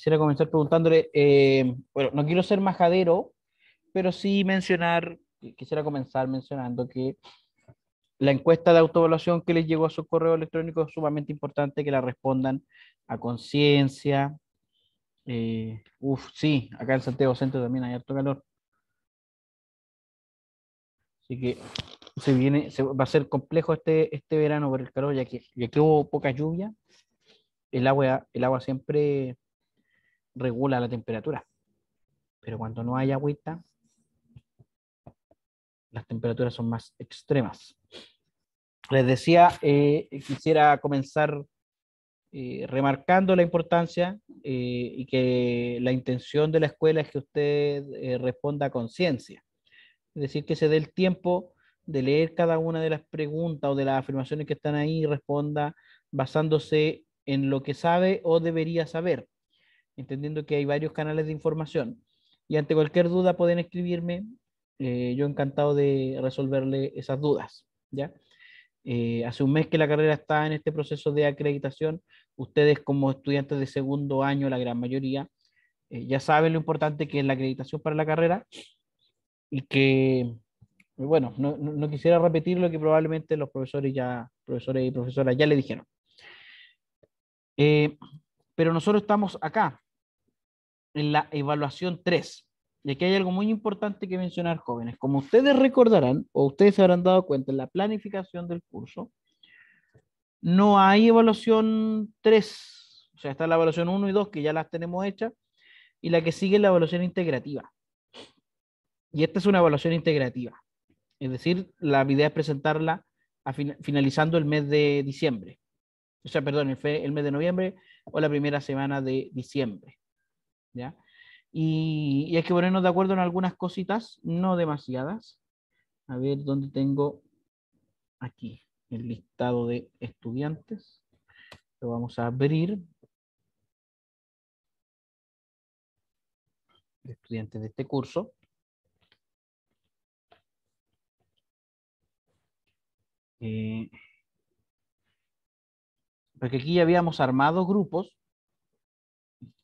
quisiera comenzar preguntándole, eh, bueno, no quiero ser majadero, pero sí mencionar, quisiera comenzar mencionando que la encuesta de autoevaluación que les llegó a su correo electrónico es sumamente importante que la respondan a conciencia. Eh, uf, sí, acá en Santiago Centro también hay harto calor. Así que se viene, se, va a ser complejo este, este verano por el calor, ya que, ya hubo poca lluvia. El agua, el agua siempre regula la temperatura. Pero cuando no hay agüita, las temperaturas son más extremas. Les decía, eh, quisiera comenzar eh, remarcando la importancia eh, y que la intención de la escuela es que usted responda con conciencia. Es decir, que se dé el tiempo de leer cada una de las preguntas o de las afirmaciones que están ahí y responda basándose en lo que sabe o debería saber entendiendo que hay varios canales de información. Y ante cualquier duda pueden escribirme, eh, yo encantado de resolverle esas dudas. ¿ya? Eh, hace un mes que la carrera está en este proceso de acreditación. Ustedes como estudiantes de segundo año, la gran mayoría, eh, ya saben lo importante que es la acreditación para la carrera y que, bueno, no, quisiera repetir lo que probablemente los profesores, ya, profesores y profesoras ya le dijeron. pero nosotros estamos acá en la evaluación 3. Y aquí hay algo muy importante que mencionar, jóvenes. Como ustedes recordarán, o ustedes se habrán dado cuenta en la planificación del curso, no hay evaluación 3. O sea, está la evaluación 1 y 2, que ya las tenemos hechas, y la que sigue es la evaluación integrativa. Y esta es una evaluación integrativa. Es decir, la idea es presentarla finalizando el mes de diciembre. O sea, perdón, el, el mes de noviembre o la primera semana de diciembre. ¿ya? Y, hay que ponernos de acuerdo en algunas cositas, no demasiadas. A ver dónde tengo aquí el listado de estudiantes. Lo vamos a abrir. Estudiantes de este curso. Eh, porque aquí ya habíamos armado grupos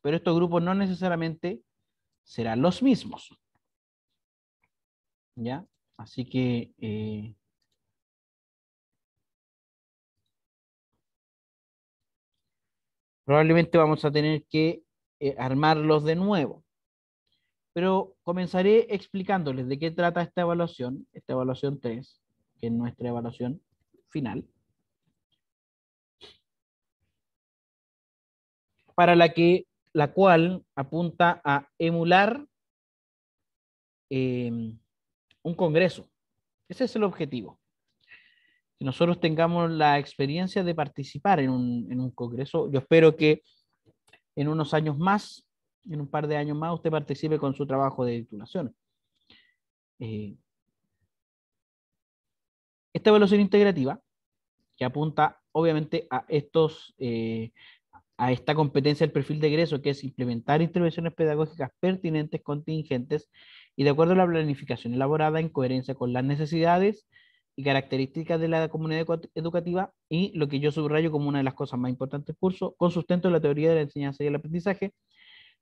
pero estos grupos no necesariamente serán los mismos. ¿Ya? Así que... Eh, probablemente vamos a tener que eh, armarlos de nuevo. Pero comenzaré explicándoles de qué trata esta evaluación, esta evaluación 3, que es nuestra evaluación final. para la que la cual apunta a emular eh, un Congreso. Ese es el objetivo. Que nosotros tengamos la experiencia de participar en un, Congreso. Yo espero que en unos años más, en un par de años más, usted participe con su trabajo de titulación. Eh, esta evaluación integrativa, que apunta obviamente a estos eh, a esta competencia del perfil de egreso, que es implementar intervenciones pedagógicas pertinentes, contingentes y de acuerdo a la planificación elaborada en coherencia con las necesidades y características de la comunidad educativa y lo que yo subrayo como una de las cosas más importantes del curso, con sustento en la teoría de la enseñanza y el aprendizaje.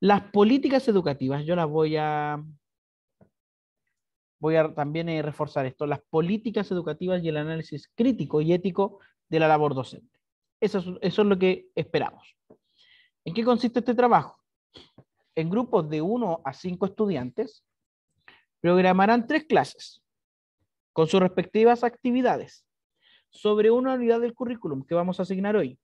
Las políticas educativas, yo las voy a... Voy a también eh, reforzar esto, las políticas educativas y el análisis crítico y ético de la labor docente. Eso es, lo que esperamos. ¿En qué consiste este trabajo? En grupos de uno a cinco estudiantes, programarán tres clases con sus respectivas actividades sobre una unidad del currículum que vamos a asignar hoy.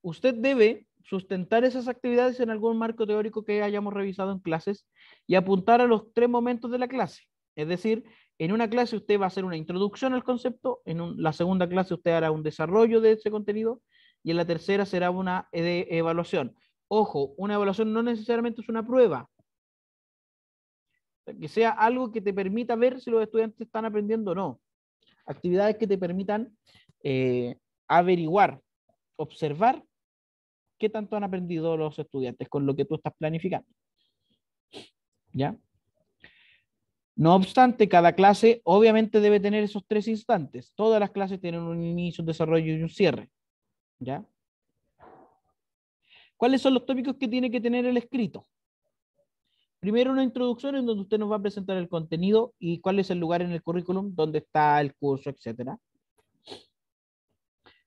Usted debe sustentar esas actividades en algún marco teórico que hayamos revisado en clases y apuntar a los tres momentos de la clase, es decir, en una clase usted va a hacer una introducción al concepto, en la segunda clase usted hará un desarrollo de ese contenido y en la tercera será una evaluación. Ojo, una evaluación no necesariamente es una prueba. Que sea algo que te permita ver si los estudiantes están aprendiendo o no. Actividades que te permitan eh, averiguar, observar qué tanto han aprendido los estudiantes con lo que tú estás planificando. ¿Ya? No obstante, cada clase obviamente debe tener esos tres instantes. Todas las clases tienen un inicio, un desarrollo y un cierre. ¿Ya? ¿Cuáles son los tópicos que tiene que tener el escrito? Primero una introducción en donde usted nos va a presentar el contenido y cuál es el lugar en el currículum, dónde está el curso, etc.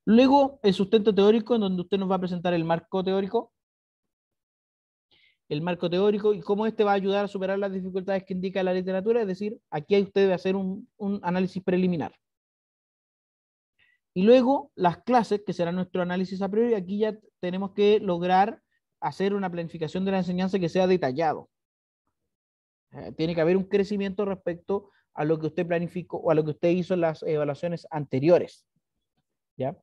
Luego el sustento teórico en donde usted nos va a presentar el marco teórico, el marco teórico y cómo este va a ayudar a superar las dificultades que indica la literatura, es decir, aquí usted debe hacer un, análisis preliminar. Y luego las clases, que será nuestro análisis a priori, aquí ya tenemos que lograr hacer una planificación de la enseñanza que sea detallado. Eh, tiene que haber un crecimiento respecto a lo que usted planificó o a lo que usted hizo en las evaluaciones anteriores. ¿ya?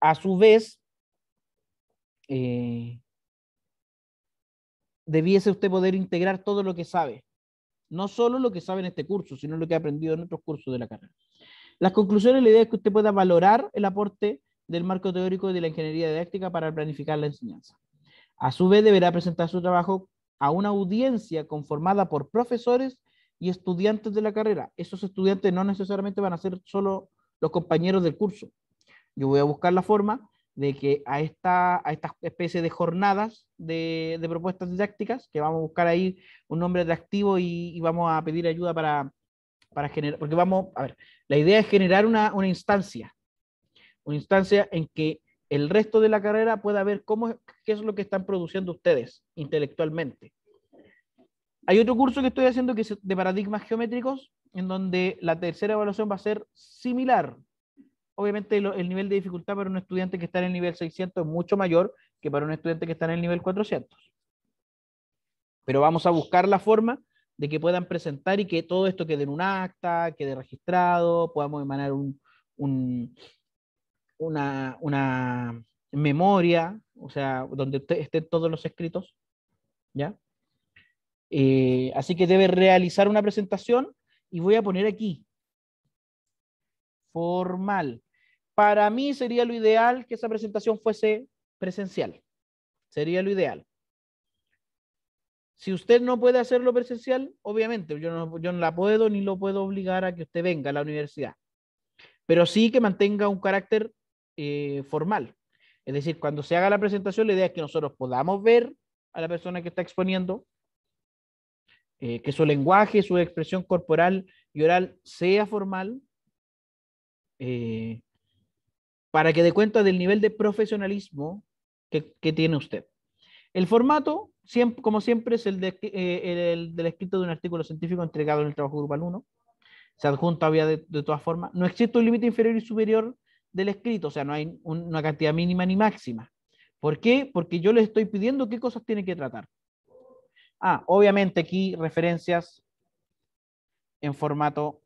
A su vez, eh, debiese usted poder integrar todo lo que sabe. No solo lo que sabe en este curso, sino lo que ha aprendido en otros cursos de la carrera. Las conclusiones, la idea es que usted pueda valorar el aporte del marco teórico de la ingeniería didáctica para planificar la enseñanza. A su vez, deberá presentar su trabajo a una audiencia conformada por profesores y estudiantes de la carrera. Esos estudiantes no necesariamente van a ser solo los compañeros del curso. Yo voy a buscar la forma de que a esta, a especie de jornadas de, propuestas didácticas, que vamos a buscar ahí un nombre atractivo y, y vamos a pedir ayuda para, generar, porque vamos, a ver, la idea es generar una, una instancia, una instancia en que el resto de la carrera pueda ver cómo, qué es lo que están produciendo ustedes intelectualmente. Hay otro curso que estoy haciendo que es de paradigmas geométricos, en donde la tercera evaluación va a ser similar, obviamente el nivel de dificultad para un estudiante que está en el nivel 600 es mucho mayor que para un estudiante que está en el nivel 400. Pero vamos a buscar la forma de que puedan presentar y que todo esto quede en un acta, quede registrado, podamos emanar una, memoria, o sea, donde estén todos los escritos, ¿ya? Eh, así que debe realizar una presentación y voy a poner aquí, formal, para mí sería lo ideal que esa presentación fuese presencial. Sería lo ideal. Si usted no puede hacerlo presencial, obviamente, yo no, yo no la puedo ni lo puedo obligar a que usted venga a la universidad. Pero sí que mantenga un carácter eh, formal. Es decir, cuando se haga la presentación, la idea es que nosotros podamos ver a la persona que está exponiendo, eh, que su lenguaje, su expresión corporal y oral sea formal, eh, para que dé cuenta del nivel de profesionalismo que, tiene usted. El formato, como siempre, es el, del eh, escrito de un artículo científico entregado en el trabajo grupal 1. Se adjunta había de, todas formas. No existe un límite inferior y superior del escrito, o sea, no hay una cantidad mínima ni máxima. ¿Por qué? Porque yo les estoy pidiendo qué cosas tienen que tratar. Ah, obviamente aquí referencias en formato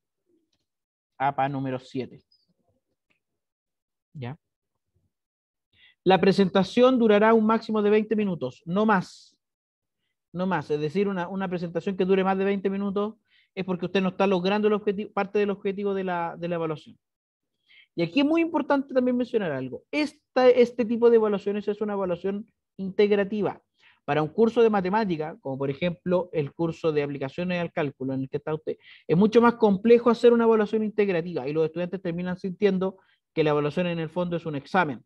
APA número 7. La presentación durará un máximo de 20 minutos, no más. No más, es decir, una, presentación que dure más de 20 minutos es porque usted no está logrando el parte del objetivo de la, evaluación. Y aquí es muy importante también mencionar algo. Esta, este tipo de evaluaciones es una evaluación integrativa. Para un curso de matemática, como por ejemplo el curso de aplicaciones al cálculo en el que está usted, es mucho más complejo hacer una evaluación integrativa y los estudiantes terminan sintiendo que la evaluación en el fondo es un examen.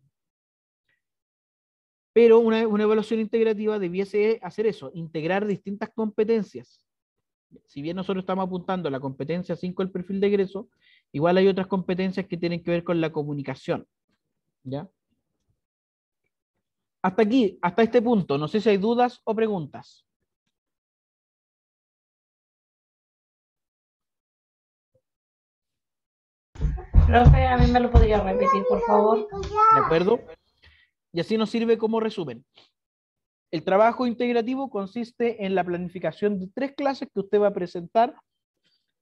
Pero una, evaluación integrativa debiese hacer eso, integrar distintas competencias. Si bien nosotros estamos apuntando a la competencia 5 del perfil de egreso, igual hay otras competencias que tienen que ver con la comunicación. ¿Ya? Hasta aquí, hasta este punto, no sé si hay dudas o preguntas. Profe, a mí me lo podría repetir, por favor. ¿De acuerdo? Y así nos sirve como resumen. El trabajo integrativo consiste en la planificación de tres clases que usted va a presentar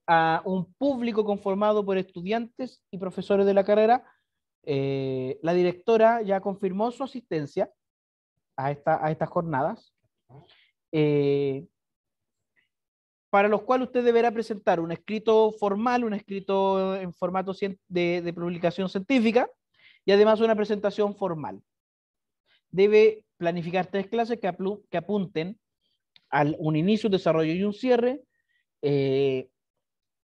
a un público conformado por estudiantes y profesores de la carrera. Eh, la directora ya confirmó su asistencia a, estas jornadas. Eh, para los cuales usted deberá presentar un escrito formal, un escrito en formato de, publicación científica y además una presentación formal. Debe planificar tres clases que, apunten a un inicio, un desarrollo y un cierre. Eh,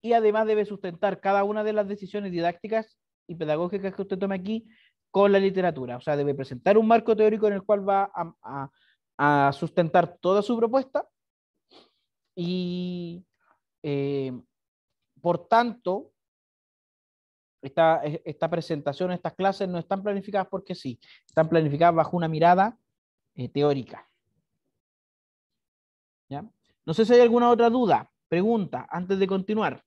y además debe sustentar cada una de las decisiones didácticas y pedagógicas que usted tome aquí con la literatura. O sea, debe presentar un marco teórico en el cual va a sustentar toda su propuesta y eh, por tanto, esta, e, esta, presentación, estas clases no están planificadas porque sí, están planificadas bajo una mirada eh, teórica. No sé si hay alguna otra duda, pregunta, antes de continuar.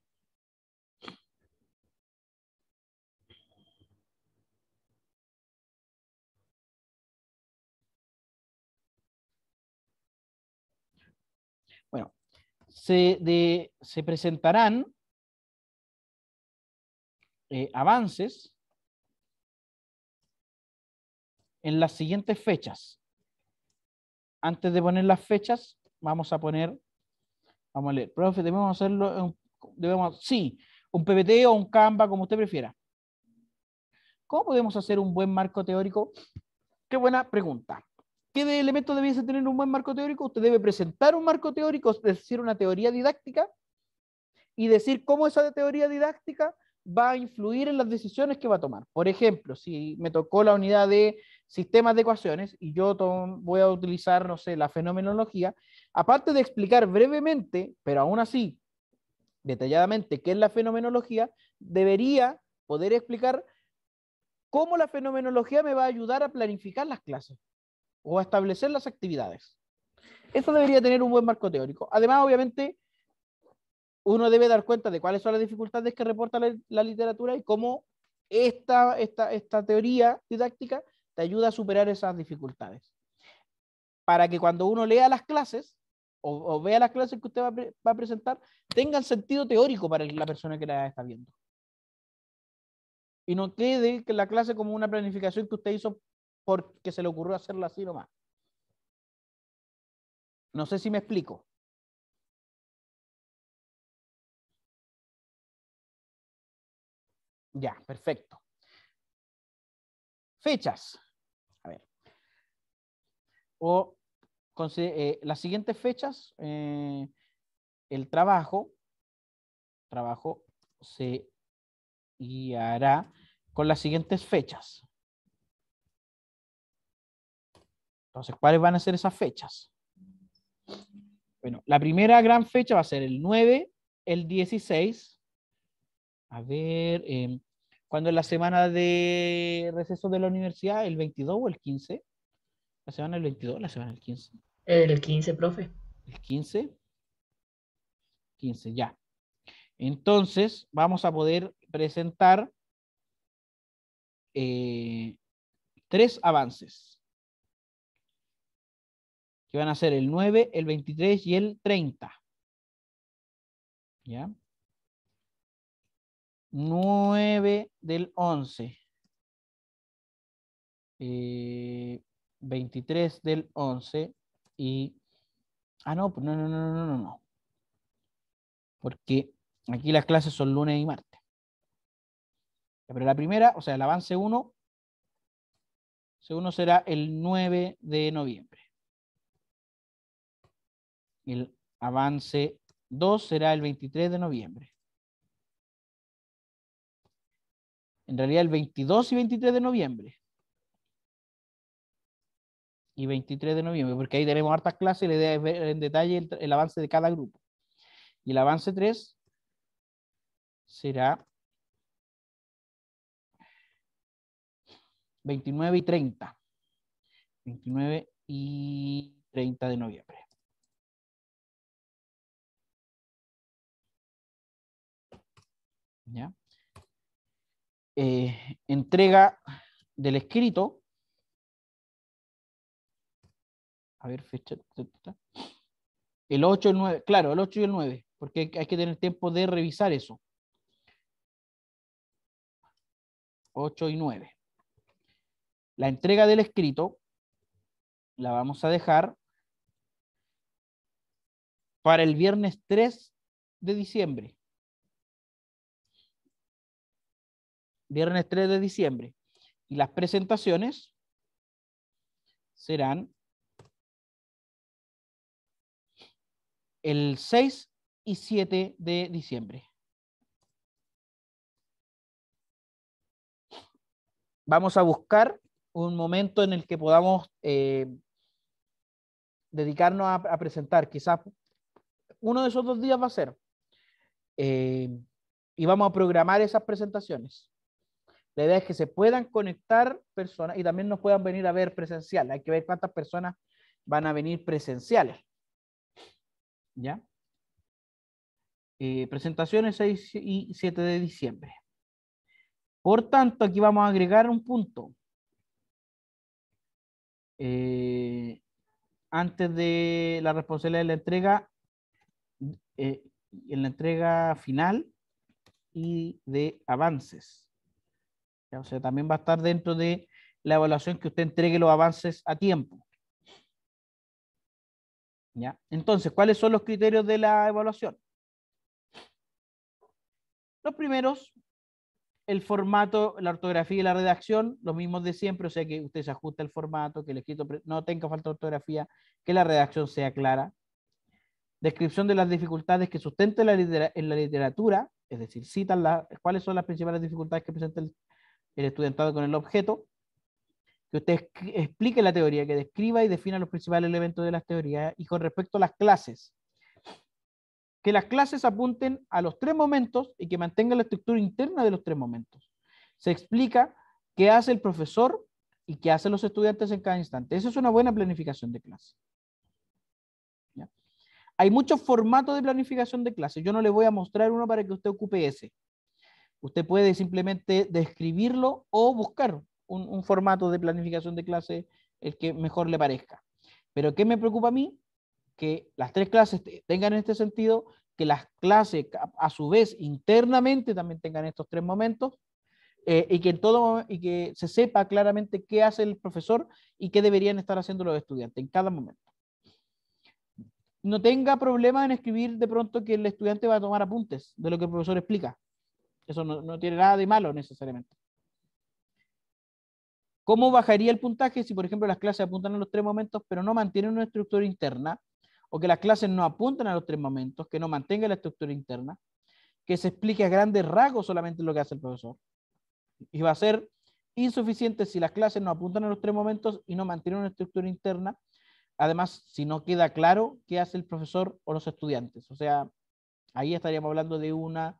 se, de, se presentarán eh, avances en las siguientes fechas. Antes de poner las fechas, vamos a poner, vamos a leer, profe, debemos hacerlo, eh, debemos, sí, un PPT o un Canva, como usted prefiera. ¿Cómo podemos hacer un buen marco teórico? Qué buena pregunta. ¿qué de elementos debiese tener un buen marco teórico? Usted debe presentar un marco teórico, es decir, una teoría didáctica, y decir cómo esa teoría didáctica va a influir en las decisiones que va a tomar. Por ejemplo, si me tocó la unidad de sistemas de ecuaciones y yo voy a utilizar, no sé, la fenomenología, aparte de explicar brevemente, pero aún así detalladamente qué es la fenomenología, debería poder explicar cómo la fenomenología me va a ayudar a planificar las clases o a establecer las actividades. Esto debería tener un buen marco teórico. Además, obviamente, uno debe dar cuenta de cuáles son las dificultades que reporta la, literatura y cómo esta, esta, esta teoría didáctica te ayuda a superar esas dificultades. Para que cuando uno lea las clases o, vea las clases que usted va, a presentar, tengan sentido teórico para la persona que la está viendo. Y no quede que la clase como una planificación que usted hizo porque se le ocurrió hacerlo así nomás. No sé si me explico. Ya, perfecto. Fechas. A ver. O eh, las siguientes fechas, eh, el trabajo, trabajo se guiará con las siguientes fechas. Entonces, ¿cuáles van a ser esas fechas? Bueno, la primera gran fecha va a ser el 9, el 16. A ver, eh, ¿cuándo es la semana de receso de la universidad? ¿El 22 o el 15? ¿La semana del 22 o la semana del 15? El 15, profe. ¿El 15? 15, ya. Entonces, vamos a poder presentar eh, tres avances van a ser el 9, el 23 y el 30. ¿Ya? 9 del 11. 23 eh, del 11 y... Ah, no, pues, no, no, no, no, no, no. Porque aquí las clases son lunes y martes. Pero la primera, o sea, el avance 1, segundo será el 9 de noviembre. El avance 2 será el 23 de noviembre. En realidad el 22 y 23 de noviembre. Y 23 de noviembre, porque ahí tenemos hartas clases y la idea es ver en detalle el, el avance de cada grupo. Y el avance 3 será 29 y 30. 29 y 30 de noviembre. Eh, entrega del escrito. A ver, fecha. El 8 y el 9, claro, el 8 y el 9, porque hay que tener tiempo de revisar eso. 8 y 9. La entrega del escrito la vamos a dejar para el viernes 3 de diciembre. viernes 3 de diciembre. Y las presentaciones serán el 6 y 7 de diciembre. Vamos a buscar un momento en el que podamos eh, dedicarnos a, presentar. Quizás uno de esos dos días va a ser. Eh, y vamos a programar esas presentaciones. La idea es que se puedan conectar personas y también nos puedan venir a ver presencial. Hay que ver cuántas personas van a venir presenciales. ¿Ya? Eh, presentaciones 6 y 7 de diciembre. Por tanto, aquí vamos a agregar un punto. Eh, antes de la responsabilidad de la entrega, eh, en la entrega final y de avances. O sea, también va a estar dentro de la evaluación que usted entregue los avances a tiempo. ¿Ya? Entonces, ¿cuáles son los criterios de la evaluación? Los primeros, el formato, la ortografía y la redacción, los mismos de siempre, o sea que usted se ajusta el formato, que el escrito no tenga falta de ortografía, que la redacción sea clara. Descripción de las dificultades que sustenta la en la literatura, es decir, citan cuáles son las principales dificultades que presenta el el estudiantado con el objeto, que usted explique la teoría, que describa y defina los principales elementos de las teorías y con respecto a las clases. Que las clases apunten a los tres momentos y que mantengan la estructura interna de los tres momentos. Se explica qué hace el profesor y qué hacen los estudiantes en cada instante. Esa es una buena planificación de clase. Hay muchos formatos de planificación de clase. Yo no le voy a mostrar uno para que usted ocupe ese. Usted puede simplemente describirlo o buscar un, formato de planificación de clase el que mejor le parezca. Pero ¿qué me preocupa a mí? Que las tres clases tengan en este sentido, que las clases a su vez internamente también tengan estos tres momentos eh, y que en todo y que se sepa claramente qué hace el profesor y qué deberían estar haciendo los estudiantes en cada momento. No tenga problema en escribir de pronto que el estudiante va a tomar apuntes de lo que el profesor explica. Eso no, tiene nada de malo necesariamente. ¿Cómo bajaría el puntaje si, por ejemplo, las clases apuntan a los tres momentos, pero no mantienen una estructura interna? O que las clases no apuntan a los tres momentos, que no mantenga la estructura interna, que se explique a grandes rasgos solamente lo que hace el profesor. Y va a ser insuficiente si las clases no apuntan a los tres momentos y no mantienen una estructura interna. Además, si no queda claro qué hace el profesor o los estudiantes. O sea, ahí estaríamos hablando de una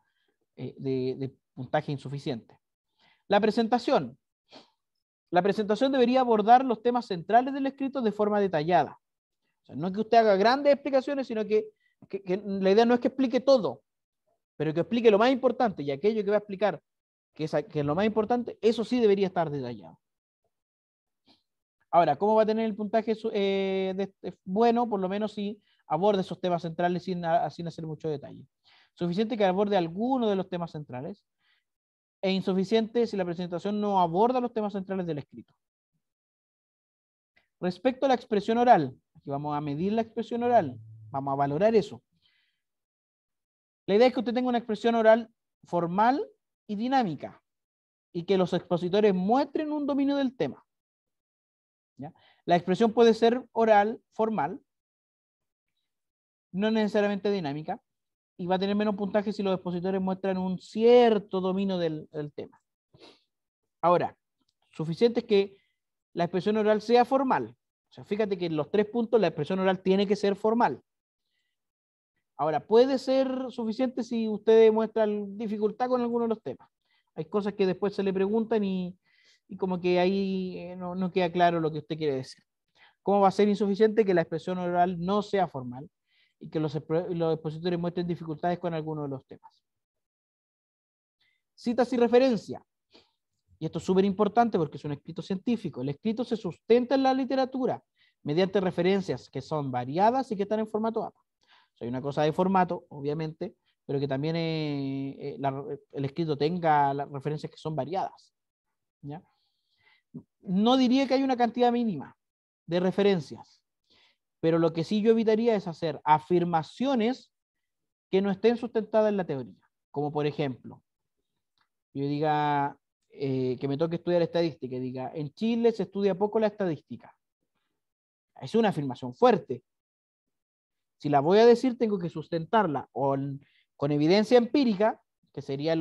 eh, de, puntaje insuficiente. La presentación. La presentación debería abordar los temas centrales del escrito de forma detallada. no es que usted haga grandes explicaciones, sino que, la idea no es que explique todo, pero que explique lo más importante y aquello que va a explicar, que es, lo más importante, eso sí debería estar detallado. Ahora, ¿cómo va a tener el puntaje eh, bueno? Por lo menos si aborda esos temas centrales sin, sin hacer mucho detalle suficiente que aborde alguno de los temas centrales e insuficiente si la presentación no aborda los temas centrales del escrito. Respecto a la expresión oral, aquí vamos a medir la expresión oral, vamos a valorar eso. La idea es que usted tenga una expresión oral formal y dinámica y que los expositores muestren un dominio del tema. La expresión puede ser oral, formal, no necesariamente dinámica, y va a tener menos puntaje si los expositores muestran un cierto dominio del, tema. Ahora, suficiente es que la expresión oral sea formal. O sea, fíjate que en los tres puntos la expresión oral tiene que ser formal. Ahora, puede ser suficiente si usted demuestra dificultad con alguno de los temas. Hay cosas que después se le preguntan y, como que ahí eh, no, no queda claro lo que usted quiere decir. ¿Cómo va a ser insuficiente que la expresión oral no sea formal? y que los, expositores muestren dificultades con alguno de los temas. Citas y referencia. Y esto es súper importante porque es un escrito científico. El escrito se sustenta en la literatura mediante referencias que son variadas y que están en formato A hay una cosa de formato, obviamente, pero que también eh, eh, el escrito tenga las referencias que son variadas. No diría que hay una cantidad mínima de referencias. Pero lo que sí yo evitaría es hacer afirmaciones que no estén sustentadas en la teoría. Como por ejemplo, yo diga eh, que me toque estudiar estadística diga, en Chile se estudia poco la estadística. Es una afirmación fuerte. Si la voy a decir, tengo que sustentarla con, con evidencia empírica, que sería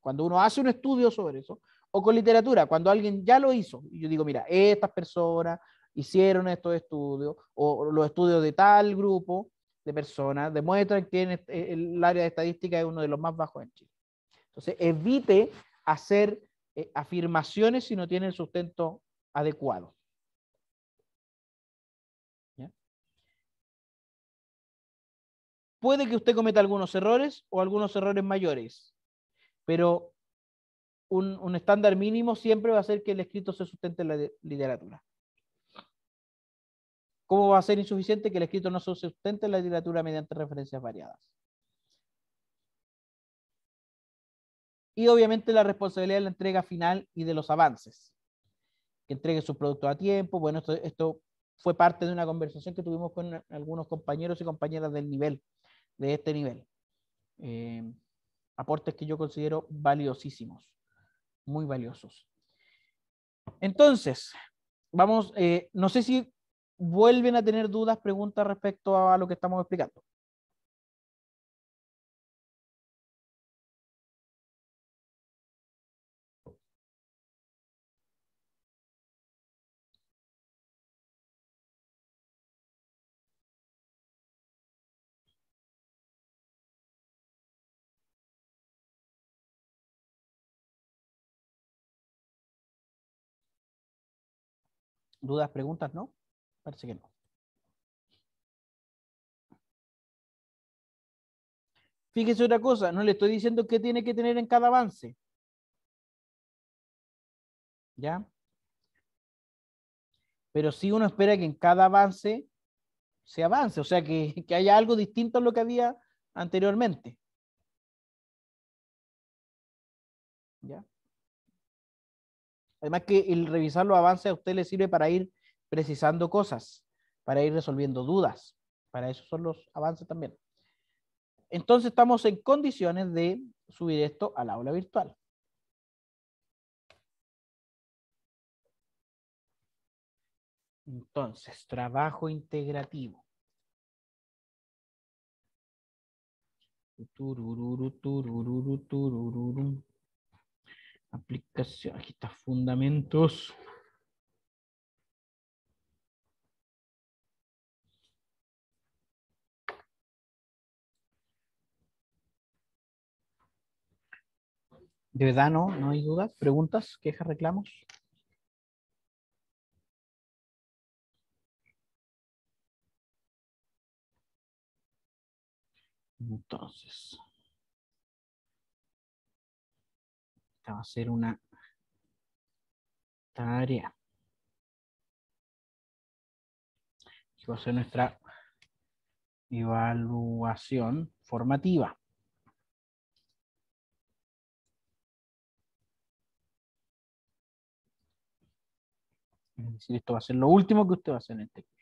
cuando uno hace un estudio sobre eso, o con literatura, cuando alguien ya lo hizo. Y yo digo, mira, estas personas hicieron estos estudios o los estudios de tal grupo de personas demuestran que en el área de estadística es uno de los más bajos en Chile. Entonces, evite hacer eh, afirmaciones si no tiene el sustento adecuado. Puede que usted cometa algunos errores o algunos errores mayores, pero un, un estándar mínimo siempre va a ser que el escrito se sustente en la literatura. ¿Cómo va a ser insuficiente que el escrito no se sustente en la literatura mediante referencias variadas? Y obviamente la responsabilidad de la entrega final y de los avances. Que entregue su producto a tiempo. Bueno, esto, fue parte de una conversación que tuvimos con algunos compañeros y compañeras del nivel, de este nivel. Eh, aportes que yo considero valiosísimos, muy valiosos. Entonces, vamos, eh, no sé si vuelven a tener dudas, preguntas respecto a lo que estamos explicando. dudas, preguntas, ¿no? Parece que no. Fíjese otra cosa, no le estoy diciendo qué tiene que tener en cada avance. ¿Ya? Pero sí uno espera que en cada avance se avance, o sea, que, que haya algo distinto a lo que había anteriormente. ¿Ya? Además que el revisar los avances a usted le sirve para ir precisando cosas, para ir resolviendo dudas. Para eso son los avances también. Entonces estamos en condiciones de subir esto al aula virtual. Entonces, trabajo integrativo. Aplicación, aquí está, fundamentos. De verdad no, no hay dudas. ¿Preguntas, quejas, reclamos? Entonces, esta va a ser una tarea. va a ser nuestra evaluación formativa. Es decir, esto va a ser lo último que usted va a hacer en este curso.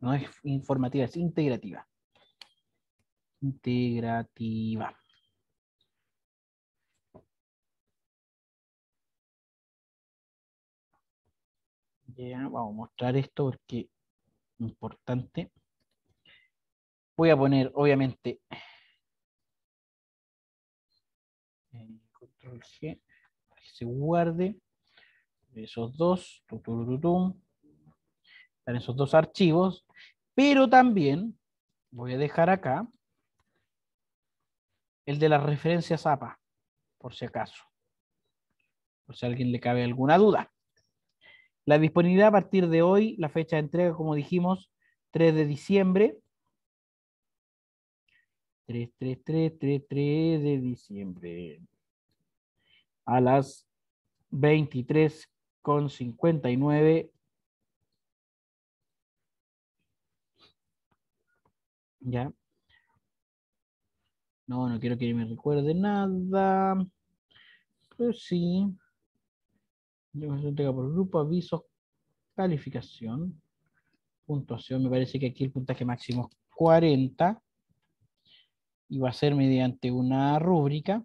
No es informativa, es integrativa. Integrativa. Ya, vamos a mostrar esto porque es importante voy a poner, obviamente, control G, para que se guarde esos dos, están esos dos archivos, pero también voy a dejar acá el de las referencias APA, por si acaso, por si a alguien le cabe alguna duda. La disponibilidad a partir de hoy, la fecha de entrega, como dijimos, 3 de diciembre, 3, 3, 3, de diciembre. A las 23.59 ¿Ya? No, no quiero que me recuerde nada. Pues sí. entrega por grupo, avisos, calificación, puntuación. Me parece que aquí el puntaje máximo es 40 y va a ser mediante una rúbrica.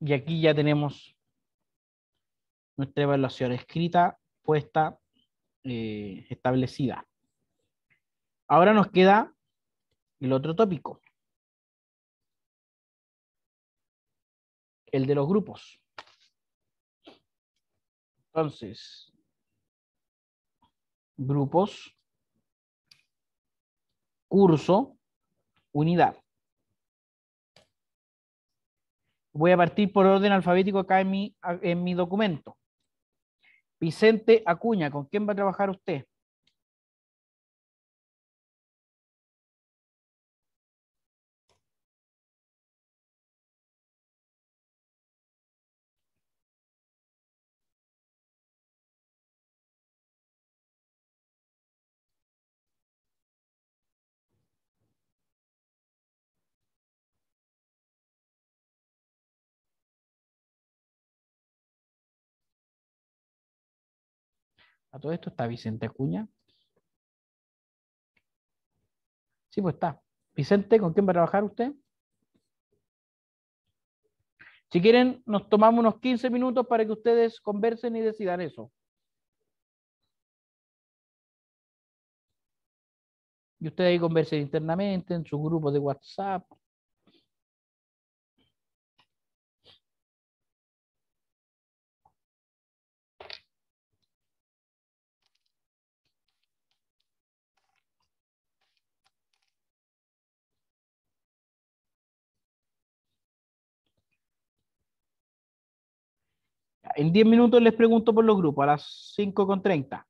Y aquí ya tenemos nuestra evaluación escrita, puesta, eh, establecida. Ahora nos queda el otro tópico. El de los grupos. Entonces, grupos, curso, unidad. Voy a partir por orden alfabético acá en mi, en mi documento. Vicente Acuña, ¿con quién va a trabajar usted? A todo esto está Vicente Acuña. Sí, pues está. Vicente, ¿con quién va a trabajar usted? Si quieren, nos tomamos unos 15 minutos para que ustedes conversen y decidan eso. Y ustedes ahí conversen internamente en su grupo de WhatsApp. En 10 minutos les pregunto por los grupos, a las 5.30.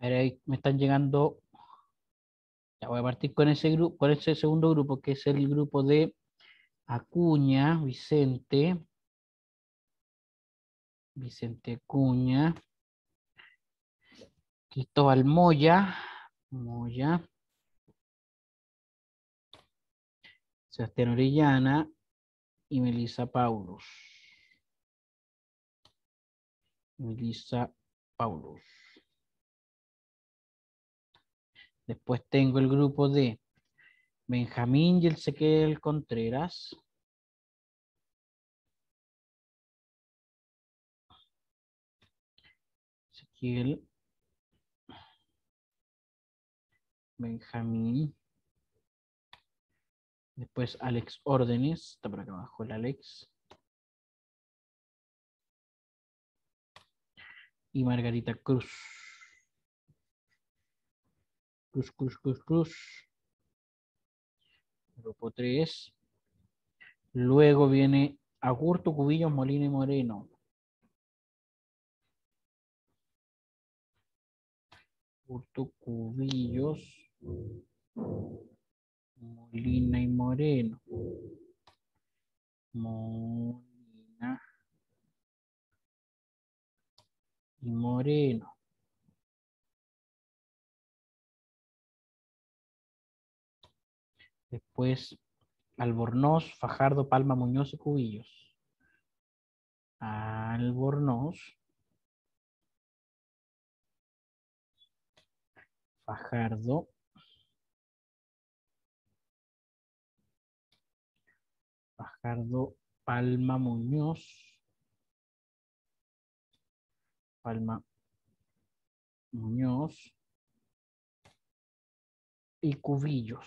A ver, ahí, me están llegando. Ya voy a partir con ese grupo, con ese segundo grupo, que es el grupo de Acuña, Vicente. Vicente Acuña. Cristóbal Moya. Moya. Sebastián Orellana y Melissa Paulus. Melissa Paulus. Después tengo el grupo de Benjamín y el Sequel Contreras. Ezequiel. Benjamín. Después Alex Órdenes. Está por acá abajo el Alex. Y Margarita Cruz. Cruz, cruz, cruz, cruz. Grupo 3. Luego viene Agurto, Cubillos, Molina y Moreno. Agurto, Cubillos, Molina y Moreno. Molina y Moreno. Después Albornoz, Fajardo, Palma, Muñoz y Cubillos. Albornoz. Fajardo. Fajardo, Palma, Muñoz. Palma, Muñoz. Y Cubillos.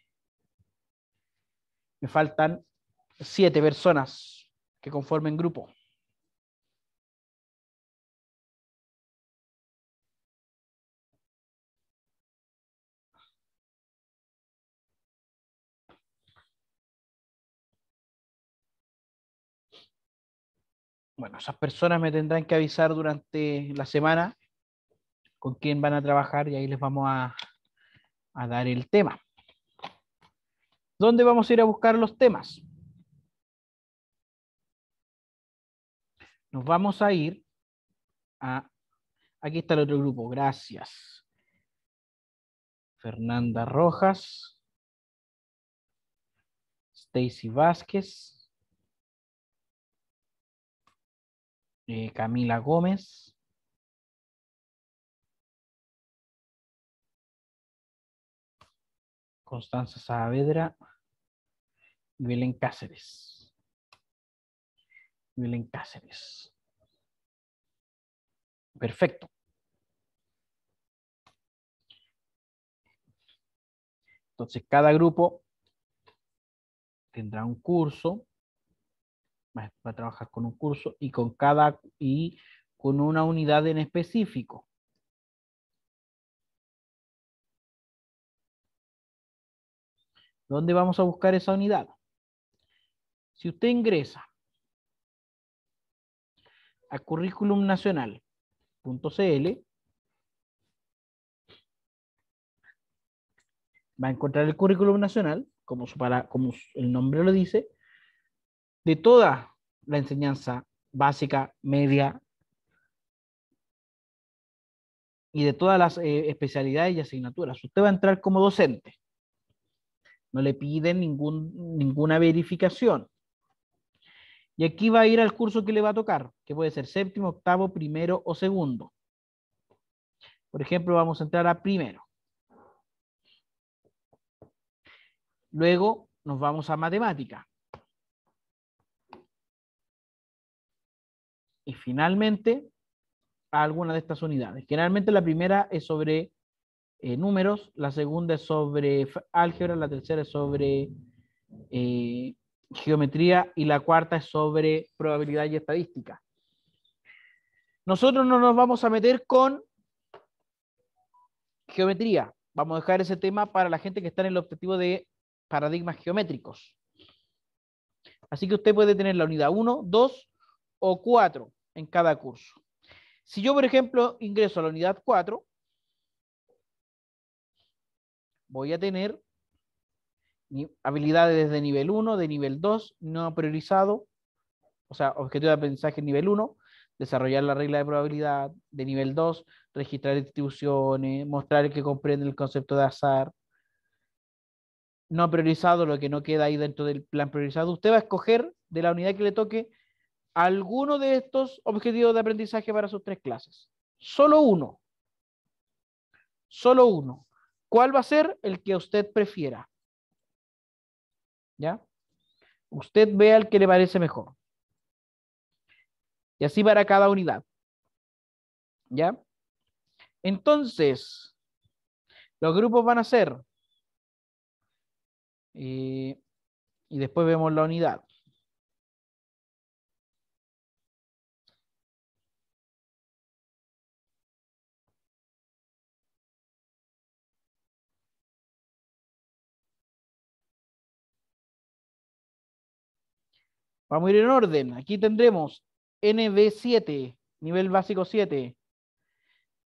me faltan siete personas que conformen grupo. bueno, esas personas me tendrán que avisar durante la semana con quién van a trabajar y ahí les vamos a, a dar el tema. ¿Dónde vamos a ir a buscar los temas? Nos vamos a ir a... Aquí está el otro grupo, gracias. Fernanda Rojas. Stacy Vázquez. Eh, Camila Gómez. Constanza Saavedra. Belén Cáceres. Belén Cáceres. Perfecto. Entonces, cada grupo tendrá un curso, va a trabajar con un curso y con cada y con una unidad en específico. ¿Dónde vamos a buscar esa unidad? Si usted ingresa a currículumnacional.cl va a encontrar el currículum nacional, como, para, como el nombre lo dice, de toda la enseñanza básica, media y de todas las eh, especialidades y asignaturas. Usted va a entrar como docente. No le piden ningún, ninguna verificación. Y aquí va a ir al curso que le va a tocar, que puede ser séptimo, octavo, primero o segundo. Por ejemplo, vamos a entrar a primero. Luego nos vamos a matemática. Y finalmente, a alguna de estas unidades. Generalmente la primera es sobre eh, números, la segunda es sobre álgebra, la tercera es sobre eh, geometría y la cuarta es sobre probabilidad y estadística. Nosotros no nos vamos a meter con geometría. Vamos a dejar ese tema para la gente que está en el objetivo de paradigmas geométricos. Así que usted puede tener la unidad 1, 2 o 4 en cada curso. Si yo, por ejemplo, ingreso a la unidad 4, voy a tener habilidades de nivel 1, de nivel 2, no priorizado, o sea, objetivo de aprendizaje nivel 1, desarrollar la regla de probabilidad de nivel 2, registrar instituciones, mostrar que comprende el concepto de azar. No priorizado, lo que no queda ahí dentro del plan priorizado. Usted va a escoger de la unidad que le toque alguno de estos objetivos de aprendizaje para sus tres clases. Solo uno. Solo uno. ¿Cuál va a ser el que usted prefiera? ¿Ya? Usted vea el que le parece mejor. Y así para cada unidad. ¿Ya? Entonces, los grupos van a ser. Eh, y después vemos la unidad. Vamos a ir en orden. Aquí tendremos NB7, nivel básico 7.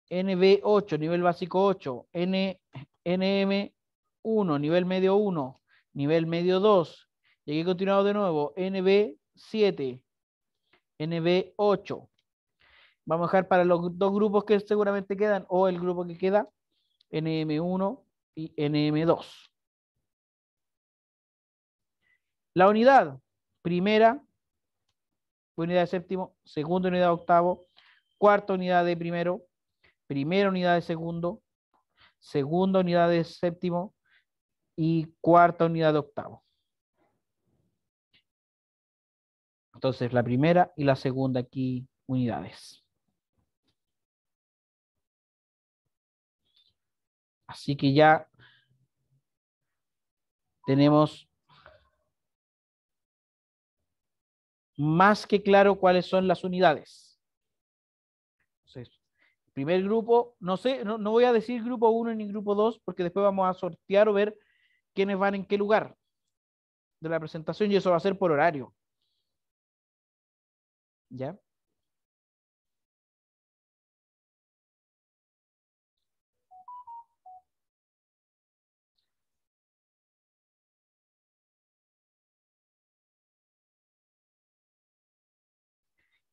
NB8, nivel básico 8. NM1, nivel medio 1. Nivel medio 2. Y aquí continuado de nuevo. NB7, NB8. Vamos a dejar para los dos grupos que seguramente quedan, o el grupo que queda, NM1 y NM2. La unidad, primera, unidad de séptimo, segunda unidad de octavo, cuarta unidad de primero, primera unidad de segundo, segunda unidad de séptimo y cuarta unidad de octavo. Entonces, la primera y la segunda aquí unidades. Así que ya tenemos más que claro cuáles son las unidades. Entonces, primer grupo, no sé, no, no voy a decir grupo 1 ni grupo 2, porque después vamos a sortear o ver quiénes van en qué lugar de la presentación y eso va a ser por horario. ¿Ya?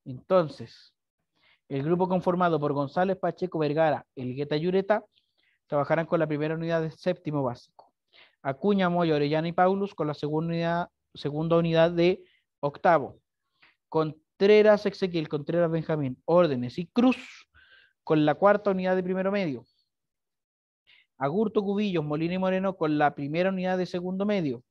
Entonces, el grupo conformado por González Pacheco Vergara, Elgueta y trabajarán con la primera unidad de séptimo básico. Acuña, Moyo, Orellana y Paulus con la segunda unidad, segunda unidad de octavo. Contreras Ezequiel, Contreras Benjamín, Órdenes y Cruz con la cuarta unidad de primero medio. Agurto Cubillos, Molina y Moreno con la primera unidad de segundo medio.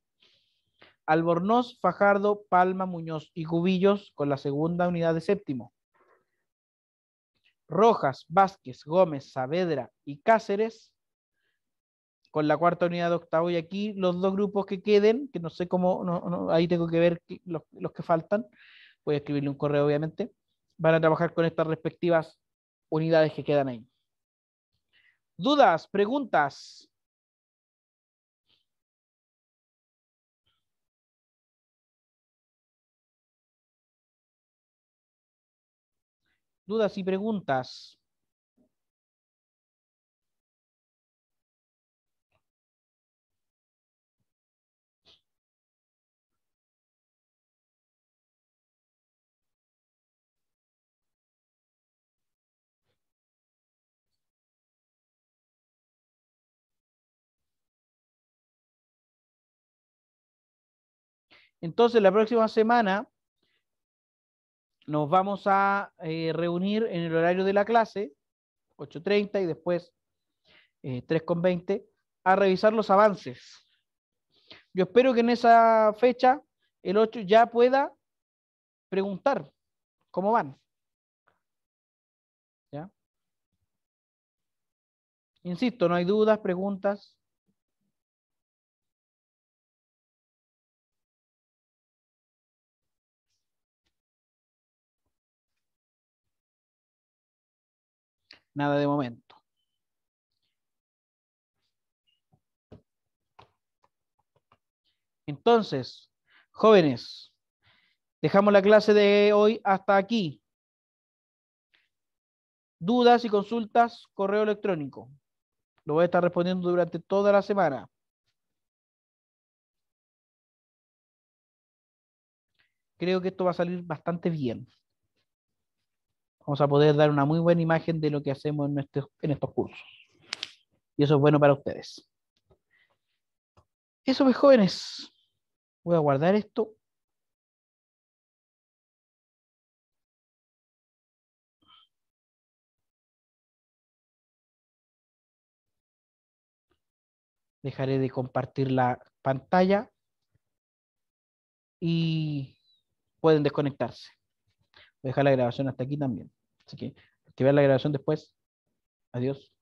Albornoz, Fajardo, Palma, Muñoz y Cubillos con la segunda unidad de séptimo. Rojas, Vázquez, Gómez, Saavedra y Cáceres con la cuarta unidad de octavo. Y aquí los dos grupos que queden, que no sé cómo, ahí tengo que ver los, los, que faltan, voy a escribirle un correo obviamente, van a trabajar con estas respectivas unidades que quedan ahí. ¿Dudas? ¿Preguntas? dudas y preguntas. Entonces, la próxima semana nos vamos a eh, reunir en el horario de la clase, 8.30 y después 3.20, eh, a revisar los avances. Yo espero que en esa fecha, el 8, ya pueda preguntar cómo van. ¿Ya? Insisto, no hay dudas, preguntas. Nada de momento. Entonces, jóvenes, dejamos la clase de hoy hasta aquí. Dudas y consultas, correo electrónico. Lo voy a estar respondiendo durante toda la semana. Creo que esto va a salir bastante bien vamos a poder dar una muy buena imagen de lo que hacemos en, en estos cursos. Y eso es bueno para ustedes. Eso, mis jóvenes. Voy a guardar esto. Dejaré de compartir la pantalla y pueden desconectarse. Voy a dejar la grabación hasta aquí también. Así que activar la grabación después. Adiós.